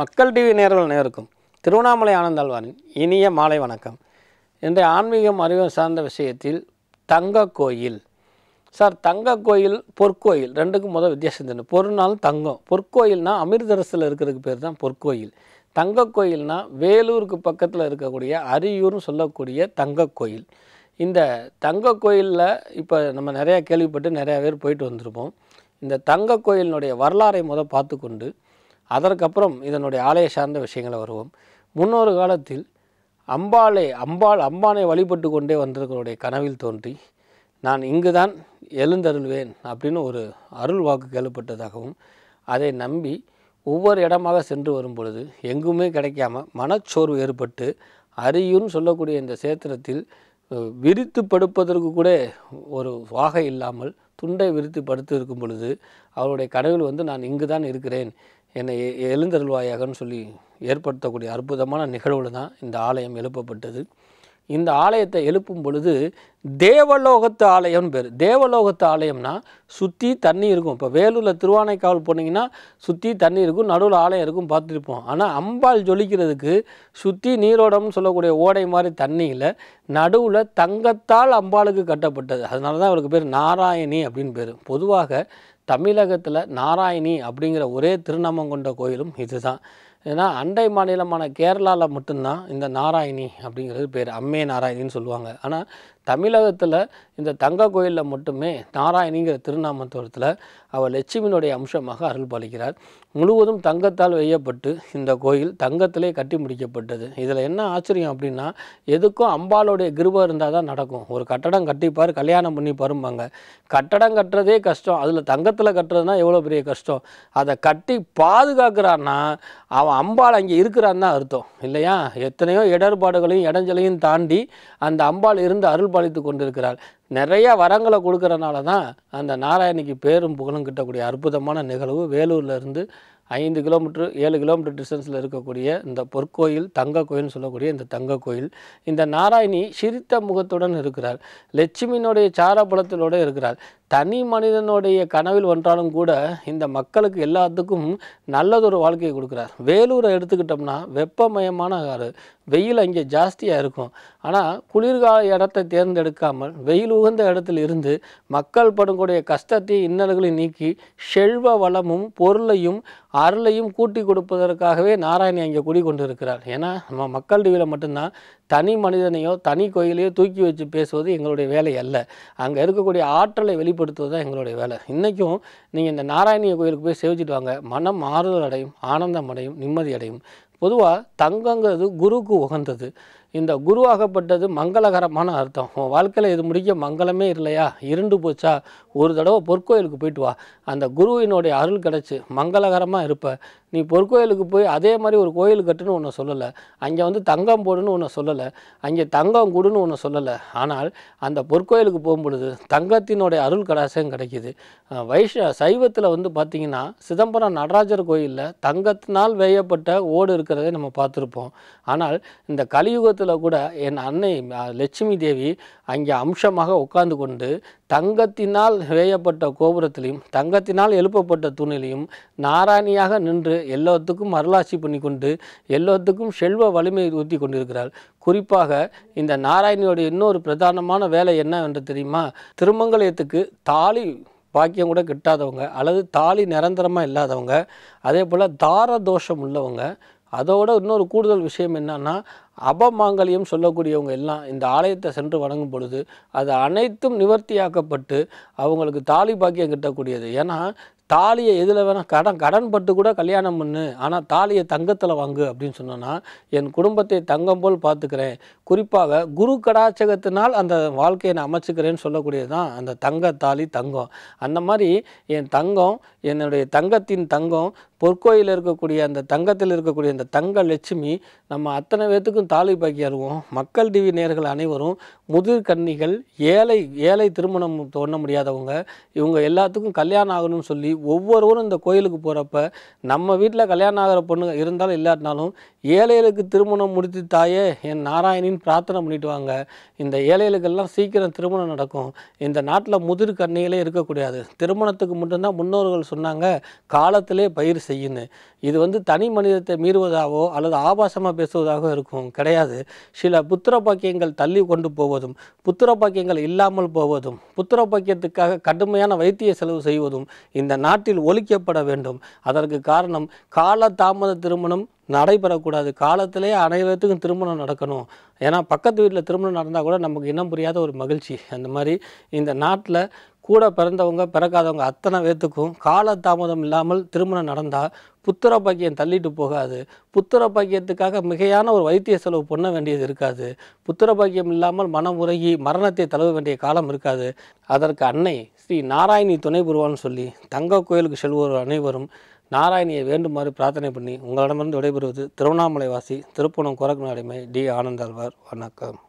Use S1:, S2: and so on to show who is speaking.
S1: மக்கள் டிவி நேரில் நேருக்கும் திருவண்ணாமலை ஆனந்தாழ்வாரின் இனிய மாலை வணக்கம் இன்றைய ஆன்மீகம் அறிவியல் சார்ந்த விஷயத்தில் தங்க கோயில் சார் தங்க கோயில் பொற்கோயில் ரெண்டுக்கும் முதல் வித்தியாசம் தண்ணி பொருள்னாலும் தங்கம் பொற்கோயில்னால் அமிர்தரசில் இருக்கிறதுக்கு பேர் தான் பொற்கோயில் தங்க கோயில்னால் வேலூருக்கு பக்கத்தில் இருக்கக்கூடிய அரியூர்னு சொல்லக்கூடிய தங்க கோயில் இந்த தங்க கோயிலில் இப்போ நம்ம நிறையா கேள்விப்பட்டு நிறையா பேர் போயிட்டு வந்திருப்போம் இந்த தங்க கோயிலினுடைய வரலாறை முதல் பார்த்து கொண்டு அதற்கப்புறம் இதனுடைய ஆலய சார்ந்த விஷயங்களை வருவோம் முன்னொரு காலத்தில் அம்பாளை அம்பாள் அம்பானை வழிபட்டு கொண்டே வந்திருக்கிறவருடைய கனவில் தோன்றி நான் இங்கு தான் எழுந்தருள்வேன் அப்படின்னு ஒரு அருள் வாக்கு கேள்விப்பட்டதாகவும் அதை நம்பி ஒவ்வொரு இடமாக சென்று வரும் பொழுது எங்குமே கிடைக்காம மனச்சோர்வு ஏற்பட்டு அரியுன்னு சொல்லக்கூடிய இந்த சேத்திரத்தில் விரித்து படுப்பதற்கு கூட ஒரு வாகை இல்லாமல் துண்டை விரித்து படுத்து இருக்கும் பொழுது அவருடைய கனவில் வந்து நான் இங்கு தான் இருக்கிறேன் என்னை எழுந்தருள்வாயாகனு சொல்லி ஏற்படுத்தக்கூடிய அற்புதமான நிகழ்வில் தான் இந்த ஆலயம் எழுப்பப்பட்டது இந்த ஆலயத்தை எழுப்பும் பொழுது தேவலோகத்து ஆலயம்னு பேர் தேவலோகத்து ஆலயம்னா சுற்றி தண்ணி இருக்கும் இப்போ வேலூரில் திருவானைக்காவல் போனீங்கன்னா சுற்றி தண்ணி இருக்கும் நடுவில் ஆலயம் இருக்கும் பார்த்துருப்போம் ஆனால் அம்பாள் ஜொலிக்கிறதுக்கு சுற்றி நீரோடம்னு சொல்லக்கூடிய ஓடை மாதிரி தண்ணியில் நடுவில் தங்கத்தால் அம்பாளுக்கு கட்டப்பட்டது அதனால தான் அவருக்கு பேர் நாராயணி அப்படின்னு பேர் பொதுவாக தமிழகத்தில் நாராயணி அப்படிங்கிற ஒரே திருநாமம் கொண்ட கோயிலும் இதுதான் ஏன்னா அண்டை மாநிலமான கேரளாவில் மட்டும்தான் இந்த நாராயணி அப்படிங்கிறது பேர் அம்மே நாராயணின்னு சொல்லுவாங்க ஆனால் தமிழகத்தில் இந்த தங்க கோயிலில் மட்டுமே நாராயணிங்கிற திருநாமத்தோரத்தில் அவர் லட்சுமியினுடைய அம்சமாக அருள் பாலிக்கிறார் முழுவதும் தங்கத்தால் வெய்யப்பட்டு இந்த கோயில் தங்கத்திலே கட்டி முடிக்கப்பட்டது இதில் என்ன ஆச்சரியம் அப்படின்னா எதுக்கும் அம்பாளுடைய கிருபம் இருந்தால் தான் நடக்கும் ஒரு கட்டடம் கட்டிப்பார் கல்யாணம் பண்ணி பரும்பாங்க கட்டடம் கட்டுறதே கஷ்டம் அதில் தங்கத்தில் கட்டுறதுனா எவ்வளோ பெரிய கஷ்டம் அதை கட்டி பாதுகாக்கிறான்னா அவன் அவன் அம்பாள் அங்கே இருக்கிறான்னு தான் அர்த்தம் இல்லையா எத்தனையோ இடர்பாடுகளையும் இடைஞ்சலையும் தாண்டி அந்த அம்பாள் இருந்து அருள் பாலித்து கொண்டிருக்கிறாள் நிறைய வரங்களை கொடுக்கறனால தான் அந்த நாராயணிக்கு பேரும் புகழும் கிட்டக்கூடிய அற்புதமான நிகழ்வு வேலூர்லேருந்து ஐந்து கிலோமீட்டர் ஏழு கிலோமீட்டர் டிஸ்டன்ஸில் இருக்கக்கூடிய இந்த பொற்கோயில் தங்க கோயில்னு சொல்லக்கூடிய இந்த தங்க கோயில் இந்த நாராயணி சிரித்த முகத்துடன் இருக்கிறார் லட்சுமியினுடைய சாரபலத்திலோடு இருக்கிறார் தனி மனிதனுடைய கனவில் ஒன்றாலும் கூட இந்த மக்களுக்கு எல்லாத்துக்கும் நல்லதொரு வாழ்க்கையை கொடுக்குறார் வேலூரை எடுத்துக்கிட்டோம்னா வெப்பமயமான ஆறு வெயில் அங்கே ஜாஸ்தியாக இருக்கும் ஆனால் குளிர்கால இடத்தை தேர்ந்தெடுக்காமல் வெயில் உகந்த இடத்துல இருந்து மக்கள் கூடிய கஷ்டத்தை இன்னல்களை நீக்கி செல்வ வளமும் பொருளையும் அருளையும் கூட்டி கொடுப்பதற்காகவே நாராயணி அங்கே குடிக்கொண்டிருக்கிறார் ஏன்னா நம்ம மக்கள் டிவியில் மட்டும்தான் தனி மனிதனையோ தனி கோயிலையோ தூக்கி வச்சு பேசுவது எங்களுடைய வேலை அல்ல அங்கே இருக்கக்கூடிய ஆற்றலை வெளிப்படுத்துவது தான் எங்களுடைய வேலை இன்றைக்கும் நீங்கள் இந்த நாராயணிய கோயிலுக்கு போய் சேவிச்சிட்டு வாங்க மனம் ஆறுதல் அடையும் ஆனந்தம் அடையும் நிம்மதி அடையும் பொதுவாக தங்கங்கிறது குருவுக்கு உகந்தது இந்த குருவாகப்பட்டது மங்களகரமான அர்த்தம் உன் வாழ்க்கையில் இது முடிக்க மங்களமே இல்லையா இருண்டு போச்சா ஒரு தடவை பொற்கோயிலுக்கு போயிட்டு வா அந்த குருவினுடைய அருள் கிடச்சி மங்களகரமாக இருப்ப நீ பொற்கோயிலுக்கு போய் அதே மாதிரி ஒரு கோயில் கட்டுன்னு ஒன்று சொல்லலை அங்கே வந்து தங்கம் போடுன்னு ஒன்று சொல்லலை அங்கே தங்கம் கொடுன்னு ஒன்று சொல்லலை ஆனால் அந்த பொற்கோயிலுக்கு போகும்பொழுது தங்கத்தினுடைய அருள் கடாசம் கிடைக்கிது வைஷ சைவத்தில் வந்து பார்த்திங்கன்னா சிதம்பரம் நடராஜர் கோயிலில் தங்கத்தினால் வேயப்பட்ட ஓடு இருக்குது இருக்கிறதே நம்ம பார்த்துருப்போம் ஆனால் இந்த கலியுகத்தில் கூட என் அன்னை லட்சுமி தேவி அங்கே அம்சமாக உட்கார்ந்து கொண்டு தங்கத்தினால் வேயப்பட்ட கோபுரத்திலையும் தங்கத்தினால் எழுப்பப்பட்ட தூணிலையும் நாராயணியாக நின்று எல்லாத்துக்கும் அருளாட்சி பண்ணி கொண்டு எல்லாத்துக்கும் செல்வ வலிமை ஊற்றி கொண்டிருக்கிறாள் குறிப்பாக இந்த நாராயணியோடைய இன்னொரு பிரதானமான வேலை என்னவென்று தெரியுமா திருமங்கலயத்துக்கு தாலி பாக்கியம் கூட கிட்டாதவங்க அல்லது தாலி நிரந்தரமாக இல்லாதவங்க அதே போல் தார தோஷம் உள்ளவங்க அதோட இன்னொரு கூடுதல் விஷயம் என்னன்னா அபமாங்கல்யம் சொல்லக்கூடியவங்க எல்லாம் இந்த ஆலயத்தை சென்று வணங்கும் பொழுது அது அனைத்தும் நிவர்த்தியாக்கப்பட்டு அவங்களுக்கு தாலி பாக்கியம் கிட்டக்கூடியது ஏன்னா தாலியை எதில் வேணால் கடன் கடன் பட்டு கூட கல்யாணம் பண்ணு ஆனால் தாலியை தங்கத்தில் வாங்கு அப்படின்னு சொன்னோன்னா என் குடும்பத்தை தங்கம் போல் பார்த்துக்கிறேன் குறிப்பாக குரு கடாச்சகத்தினால் அந்த வாழ்க்கையை நான் அமைச்சுக்கிறேன்னு சொல்லக்கூடியது தான் அந்த தங்க தாலி தங்கம் அந்த மாதிரி என் தங்கம் என்னுடைய தங்கத்தின் தங்கம் பொற்கோயில் இருக்கக்கூடிய அந்த தங்கத்தில் இருக்கக்கூடிய அந்த தங்க லட்சுமி நம்ம அத்தனை பேர்த்துக்கும் தாலி அருவோம் மக்கள் டிவி நேர்கள் அனைவரும் முதிர் கன்னிகள் ஏழை ஏழை திருமணம் தோண முடியாதவங்க இவங்க எல்லாத்துக்கும் கல்யாணம் ஆகணும்னு சொல்லி ஒவ்வொருவரும் இந்த கோயிலுக்கு போகிறப்ப நம்ம வீட்டில் கல்யாணம் ஆகிற பொண்ணு இருந்தாலும் இல்லாட்டினாலும் ஏழைகளுக்கு திருமணம் முடித்து தாயே என் நாராயணின்னு பிரார்த்தனை பண்ணிவிடுவாங்க இந்த ஏழைகளுக்கெல்லாம் சீக்கிரம் திருமணம் நடக்கும் இந்த நாட்டில் முதிர் கண்ணிகளே இருக்கக்கூடாது திருமணத்துக்கு மட்டும்தான் முன்னோர்கள் சொன்னாங்க காலத்திலே பயிர் செய்யுன்னு இது வந்து தனி மனிதத்தை மீறுவதாகவோ அல்லது ஆபாசமாக பேசுவதாக இருக்கும் கிடையாது சில புத்திர பாக்கியங்கள் தள்ளி கொண்டு போவதும் புத்திர பாக்கியங்கள் இல்லாமல் போவதும் புத்திர பாக்கியத்துக்காக கடுமையான வைத்திய செலவு செய்வதும் இந்த நாட்டில் ஒழிக்கப்பட வேண்டும் அதற்கு காரணம் கால தாமத திருமணம் நடைபெறக்கூடாது காலத்திலே அனைவருக்கும் திருமணம் நடக்கணும் ஏன்னா பக்கத்து வீட்டில் திருமணம் நடந்தால் கூட நமக்கு இனம் புரியாத ஒரு மகிழ்ச்சி அந்த மாதிரி இந்த நாட்டில் கூட பிறந்தவங்க பிறக்காதவங்க அத்தனை பேத்துக்கும் காலதாமதம் இல்லாமல் திருமணம் நடந்தால் புத்திர பாக்கியம் தள்ளிட்டு போகாது புத்திர பாக்கியத்துக்காக மிகையான ஒரு வைத்திய செலவு பண்ண வேண்டியது இருக்காது புத்திர பாக்கியம் இல்லாமல் மனம் உருகி மரணத்தை தழுவ வேண்டிய காலம் இருக்காது அதற்கு அன்னை ஸ்ரீ நாராயணி துணை புருவான்னு சொல்லி தங்க கோயிலுக்கு செல்வோர் அனைவரும் நாராயணியை வேண்டுமாறு பிரார்த்தனை பண்ணி உங்களிடமிருந்து விடைபெறுவது திருவண்ணாமலை வாசி திருப்பணம் குரக்கு நாடிமை டி ஆனந்தால்வார் வணக்கம்